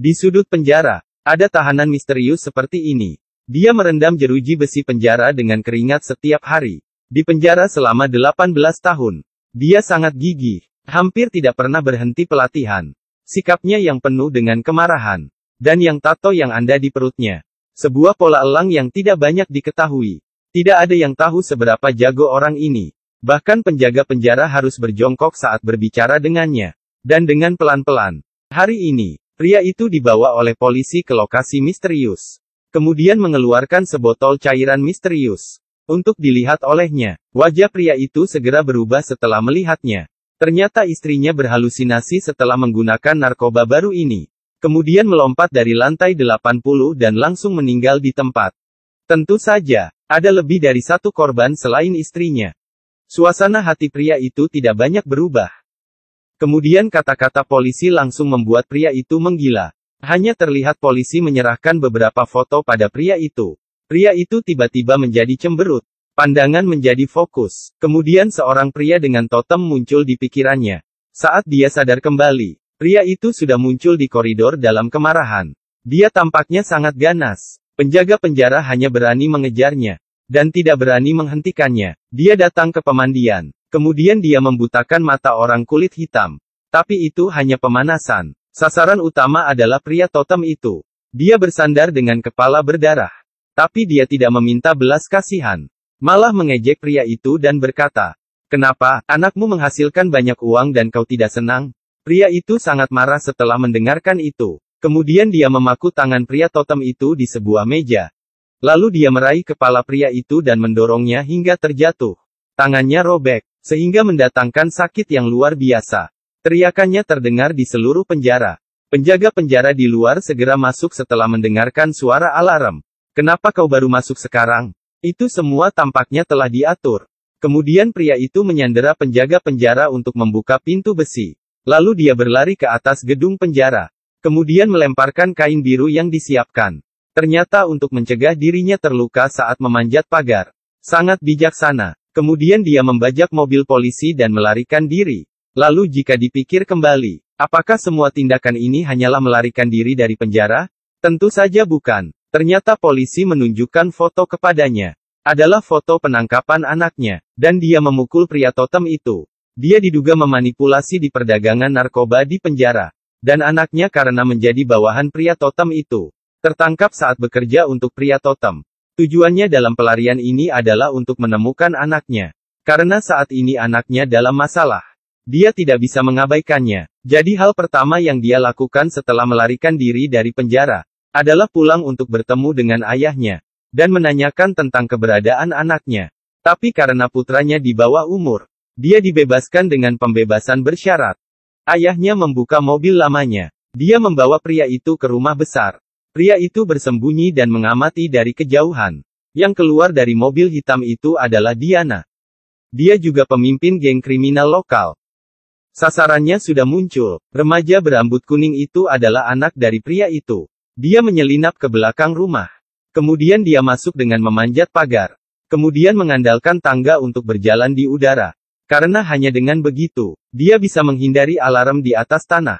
Di sudut penjara, ada tahanan misterius seperti ini. Dia merendam jeruji besi penjara dengan keringat setiap hari. Di penjara selama 18 tahun. Dia sangat gigih, hampir tidak pernah berhenti pelatihan. Sikapnya yang penuh dengan kemarahan. Dan yang tato yang anda di perutnya. Sebuah pola elang yang tidak banyak diketahui. Tidak ada yang tahu seberapa jago orang ini. Bahkan penjaga penjara harus berjongkok saat berbicara dengannya. Dan dengan pelan-pelan. Hari ini, Pria itu dibawa oleh polisi ke lokasi misterius. Kemudian mengeluarkan sebotol cairan misterius. Untuk dilihat olehnya, wajah pria itu segera berubah setelah melihatnya. Ternyata istrinya berhalusinasi setelah menggunakan narkoba baru ini. Kemudian melompat dari lantai 80 dan langsung meninggal di tempat. Tentu saja, ada lebih dari satu korban selain istrinya. Suasana hati pria itu tidak banyak berubah. Kemudian kata-kata polisi langsung membuat pria itu menggila. Hanya terlihat polisi menyerahkan beberapa foto pada pria itu. Pria itu tiba-tiba menjadi cemberut. Pandangan menjadi fokus. Kemudian seorang pria dengan totem muncul di pikirannya. Saat dia sadar kembali, pria itu sudah muncul di koridor dalam kemarahan. Dia tampaknya sangat ganas. Penjaga penjara hanya berani mengejarnya. Dan tidak berani menghentikannya. Dia datang ke pemandian. Kemudian dia membutakan mata orang kulit hitam. Tapi itu hanya pemanasan. Sasaran utama adalah pria totem itu. Dia bersandar dengan kepala berdarah. Tapi dia tidak meminta belas kasihan. Malah mengejek pria itu dan berkata, Kenapa, anakmu menghasilkan banyak uang dan kau tidak senang? Pria itu sangat marah setelah mendengarkan itu. Kemudian dia memaku tangan pria totem itu di sebuah meja. Lalu dia meraih kepala pria itu dan mendorongnya hingga terjatuh. Tangannya robek. Sehingga mendatangkan sakit yang luar biasa. Teriakannya terdengar di seluruh penjara. Penjaga penjara di luar segera masuk setelah mendengarkan suara alarm. Kenapa kau baru masuk sekarang? Itu semua tampaknya telah diatur. Kemudian pria itu menyandera penjaga penjara untuk membuka pintu besi. Lalu dia berlari ke atas gedung penjara. Kemudian melemparkan kain biru yang disiapkan. Ternyata untuk mencegah dirinya terluka saat memanjat pagar. Sangat bijaksana. Kemudian dia membajak mobil polisi dan melarikan diri. Lalu jika dipikir kembali, apakah semua tindakan ini hanyalah melarikan diri dari penjara? Tentu saja bukan. Ternyata polisi menunjukkan foto kepadanya. Adalah foto penangkapan anaknya. Dan dia memukul pria totem itu. Dia diduga memanipulasi di perdagangan narkoba di penjara. Dan anaknya karena menjadi bawahan pria totem itu. Tertangkap saat bekerja untuk pria totem. Tujuannya dalam pelarian ini adalah untuk menemukan anaknya. Karena saat ini anaknya dalam masalah. Dia tidak bisa mengabaikannya. Jadi hal pertama yang dia lakukan setelah melarikan diri dari penjara, adalah pulang untuk bertemu dengan ayahnya, dan menanyakan tentang keberadaan anaknya. Tapi karena putranya di bawah umur, dia dibebaskan dengan pembebasan bersyarat. Ayahnya membuka mobil lamanya. Dia membawa pria itu ke rumah besar. Pria itu bersembunyi dan mengamati dari kejauhan. Yang keluar dari mobil hitam itu adalah Diana. Dia juga pemimpin geng kriminal lokal. Sasarannya sudah muncul. Remaja berambut kuning itu adalah anak dari pria itu. Dia menyelinap ke belakang rumah. Kemudian dia masuk dengan memanjat pagar. Kemudian mengandalkan tangga untuk berjalan di udara. Karena hanya dengan begitu, dia bisa menghindari alarm di atas tanah.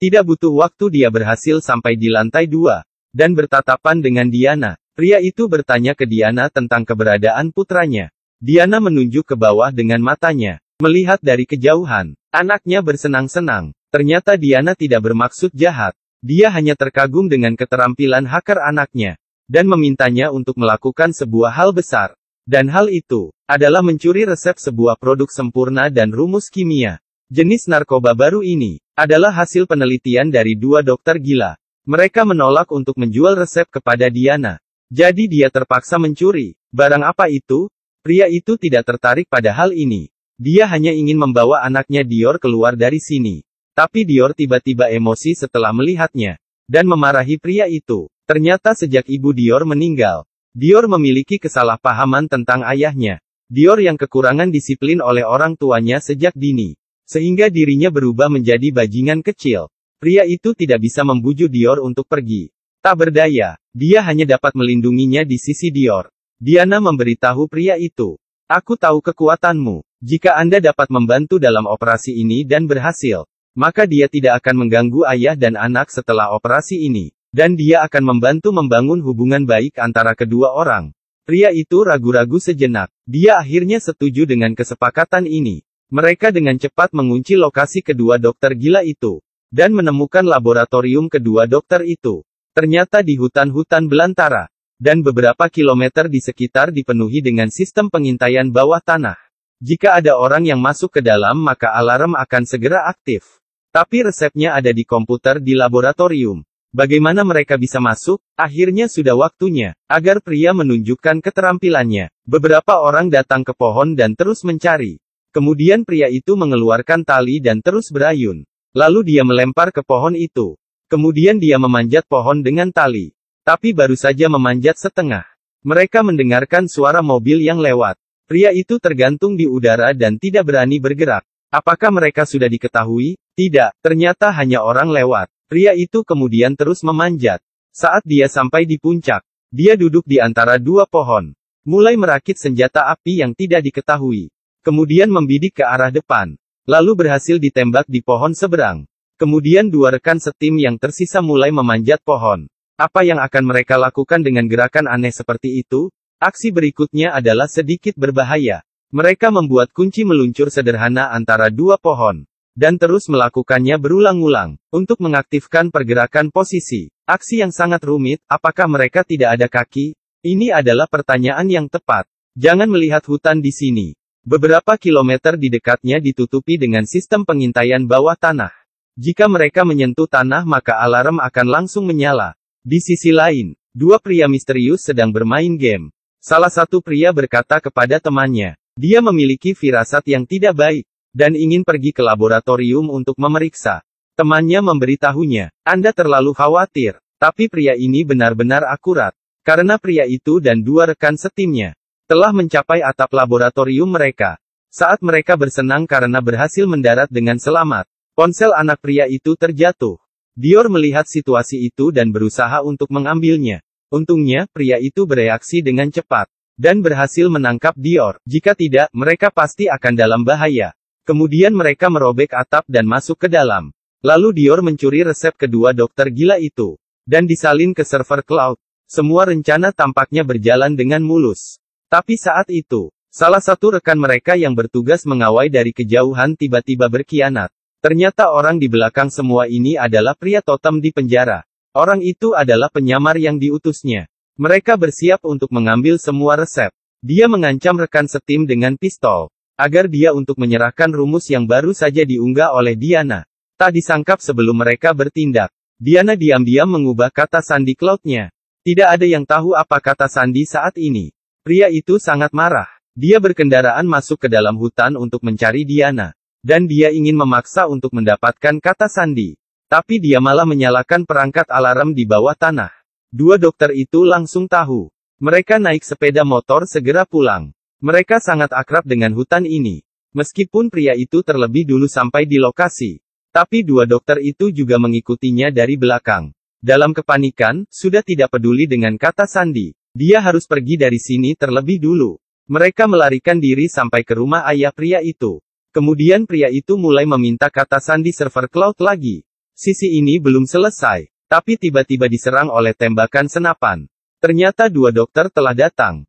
Tidak butuh waktu dia berhasil sampai di lantai dua, dan bertatapan dengan Diana. Pria itu bertanya ke Diana tentang keberadaan putranya. Diana menunjuk ke bawah dengan matanya, melihat dari kejauhan. Anaknya bersenang-senang. Ternyata Diana tidak bermaksud jahat. Dia hanya terkagum dengan keterampilan hacker anaknya, dan memintanya untuk melakukan sebuah hal besar. Dan hal itu adalah mencuri resep sebuah produk sempurna dan rumus kimia. Jenis narkoba baru ini adalah hasil penelitian dari dua dokter gila. Mereka menolak untuk menjual resep kepada Diana. Jadi dia terpaksa mencuri. Barang apa itu? Pria itu tidak tertarik pada hal ini. Dia hanya ingin membawa anaknya Dior keluar dari sini. Tapi Dior tiba-tiba emosi setelah melihatnya. Dan memarahi pria itu. Ternyata sejak ibu Dior meninggal, Dior memiliki kesalahpahaman tentang ayahnya. Dior yang kekurangan disiplin oleh orang tuanya sejak dini. Sehingga dirinya berubah menjadi bajingan kecil. Pria itu tidak bisa membujuk Dior untuk pergi. Tak berdaya, dia hanya dapat melindunginya di sisi Dior. Diana memberitahu pria itu. Aku tahu kekuatanmu. Jika Anda dapat membantu dalam operasi ini dan berhasil, maka dia tidak akan mengganggu ayah dan anak setelah operasi ini. Dan dia akan membantu membangun hubungan baik antara kedua orang. Pria itu ragu-ragu sejenak. Dia akhirnya setuju dengan kesepakatan ini. Mereka dengan cepat mengunci lokasi kedua dokter gila itu, dan menemukan laboratorium kedua dokter itu. Ternyata di hutan-hutan belantara, dan beberapa kilometer di sekitar dipenuhi dengan sistem pengintaian bawah tanah. Jika ada orang yang masuk ke dalam maka alarm akan segera aktif. Tapi resepnya ada di komputer di laboratorium. Bagaimana mereka bisa masuk? Akhirnya sudah waktunya, agar pria menunjukkan keterampilannya. Beberapa orang datang ke pohon dan terus mencari. Kemudian pria itu mengeluarkan tali dan terus berayun. Lalu dia melempar ke pohon itu. Kemudian dia memanjat pohon dengan tali. Tapi baru saja memanjat setengah. Mereka mendengarkan suara mobil yang lewat. Pria itu tergantung di udara dan tidak berani bergerak. Apakah mereka sudah diketahui? Tidak, ternyata hanya orang lewat. Pria itu kemudian terus memanjat. Saat dia sampai di puncak, dia duduk di antara dua pohon. Mulai merakit senjata api yang tidak diketahui. Kemudian membidik ke arah depan. Lalu berhasil ditembak di pohon seberang. Kemudian dua rekan setim yang tersisa mulai memanjat pohon. Apa yang akan mereka lakukan dengan gerakan aneh seperti itu? Aksi berikutnya adalah sedikit berbahaya. Mereka membuat kunci meluncur sederhana antara dua pohon. Dan terus melakukannya berulang-ulang, untuk mengaktifkan pergerakan posisi. Aksi yang sangat rumit, apakah mereka tidak ada kaki? Ini adalah pertanyaan yang tepat. Jangan melihat hutan di sini. Beberapa kilometer di dekatnya ditutupi dengan sistem pengintaian bawah tanah. Jika mereka menyentuh tanah maka alarm akan langsung menyala. Di sisi lain, dua pria misterius sedang bermain game. Salah satu pria berkata kepada temannya, dia memiliki firasat yang tidak baik, dan ingin pergi ke laboratorium untuk memeriksa. Temannya memberitahunya, Anda terlalu khawatir, tapi pria ini benar-benar akurat. Karena pria itu dan dua rekan setimnya, telah mencapai atap laboratorium mereka. Saat mereka bersenang karena berhasil mendarat dengan selamat, ponsel anak pria itu terjatuh. Dior melihat situasi itu dan berusaha untuk mengambilnya. Untungnya, pria itu bereaksi dengan cepat dan berhasil menangkap Dior. Jika tidak, mereka pasti akan dalam bahaya. Kemudian mereka merobek atap dan masuk ke dalam. Lalu Dior mencuri resep kedua dokter gila itu dan disalin ke server cloud. Semua rencana tampaknya berjalan dengan mulus. Tapi saat itu, salah satu rekan mereka yang bertugas mengawai dari kejauhan tiba-tiba berkhianat. Ternyata orang di belakang semua ini adalah pria totem di penjara. Orang itu adalah penyamar yang diutusnya. Mereka bersiap untuk mengambil semua resep. Dia mengancam rekan setim dengan pistol agar dia untuk menyerahkan rumus yang baru saja diunggah oleh Diana. Tak disangkap sebelum mereka bertindak, Diana diam-diam mengubah kata sandi cloud-nya. Tidak ada yang tahu apa kata sandi saat ini. Pria itu sangat marah. Dia berkendaraan masuk ke dalam hutan untuk mencari Diana. Dan dia ingin memaksa untuk mendapatkan kata sandi. Tapi dia malah menyalakan perangkat alarm di bawah tanah. Dua dokter itu langsung tahu. Mereka naik sepeda motor segera pulang. Mereka sangat akrab dengan hutan ini. Meskipun pria itu terlebih dulu sampai di lokasi. Tapi dua dokter itu juga mengikutinya dari belakang. Dalam kepanikan, sudah tidak peduli dengan kata sandi. Dia harus pergi dari sini terlebih dulu. Mereka melarikan diri sampai ke rumah ayah pria itu. Kemudian pria itu mulai meminta kata sandi server cloud lagi. Sisi ini belum selesai, tapi tiba-tiba diserang oleh tembakan senapan. Ternyata dua dokter telah datang.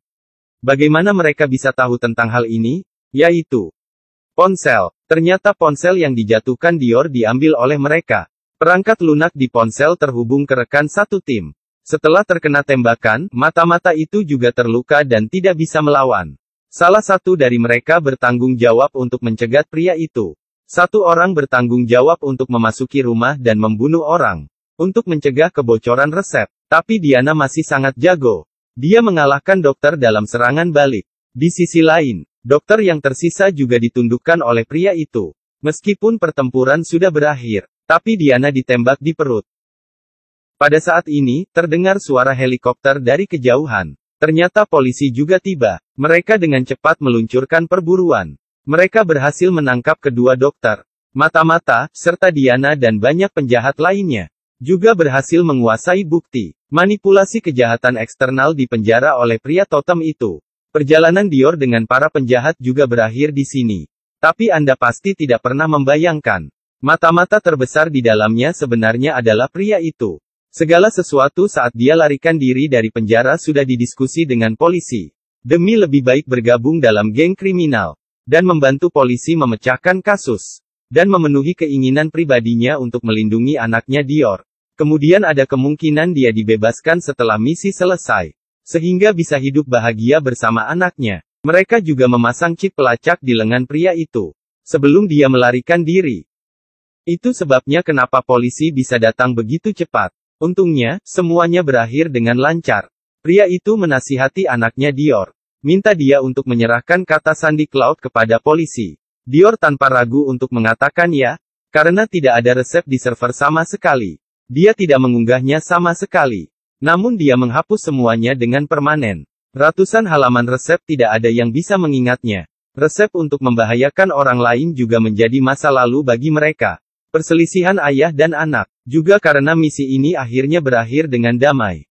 Bagaimana mereka bisa tahu tentang hal ini? Yaitu, ponsel. Ternyata ponsel yang dijatuhkan Dior diambil oleh mereka. Perangkat lunak di ponsel terhubung ke rekan satu tim. Setelah terkena tembakan, mata-mata itu juga terluka dan tidak bisa melawan. Salah satu dari mereka bertanggung jawab untuk mencegat pria itu. Satu orang bertanggung jawab untuk memasuki rumah dan membunuh orang. Untuk mencegah kebocoran resep. Tapi Diana masih sangat jago. Dia mengalahkan dokter dalam serangan balik. Di sisi lain, dokter yang tersisa juga ditundukkan oleh pria itu. Meskipun pertempuran sudah berakhir, tapi Diana ditembak di perut. Pada saat ini, terdengar suara helikopter dari kejauhan. Ternyata polisi juga tiba. Mereka dengan cepat meluncurkan perburuan. Mereka berhasil menangkap kedua dokter, mata-mata, serta Diana dan banyak penjahat lainnya. Juga berhasil menguasai bukti. Manipulasi kejahatan eksternal di penjara oleh pria totem itu. Perjalanan Dior dengan para penjahat juga berakhir di sini. Tapi Anda pasti tidak pernah membayangkan. Mata-mata terbesar di dalamnya sebenarnya adalah pria itu. Segala sesuatu saat dia larikan diri dari penjara sudah didiskusi dengan polisi. Demi lebih baik bergabung dalam geng kriminal. Dan membantu polisi memecahkan kasus. Dan memenuhi keinginan pribadinya untuk melindungi anaknya Dior. Kemudian ada kemungkinan dia dibebaskan setelah misi selesai. Sehingga bisa hidup bahagia bersama anaknya. Mereka juga memasang chip pelacak di lengan pria itu. Sebelum dia melarikan diri. Itu sebabnya kenapa polisi bisa datang begitu cepat. Untungnya, semuanya berakhir dengan lancar. Pria itu menasihati anaknya Dior. Minta dia untuk menyerahkan kata sandi Cloud kepada polisi. Dior tanpa ragu untuk mengatakan ya, karena tidak ada resep di server sama sekali. Dia tidak mengunggahnya sama sekali. Namun dia menghapus semuanya dengan permanen. Ratusan halaman resep tidak ada yang bisa mengingatnya. Resep untuk membahayakan orang lain juga menjadi masa lalu bagi mereka. Perselisihan ayah dan anak, juga karena misi ini akhirnya berakhir dengan damai.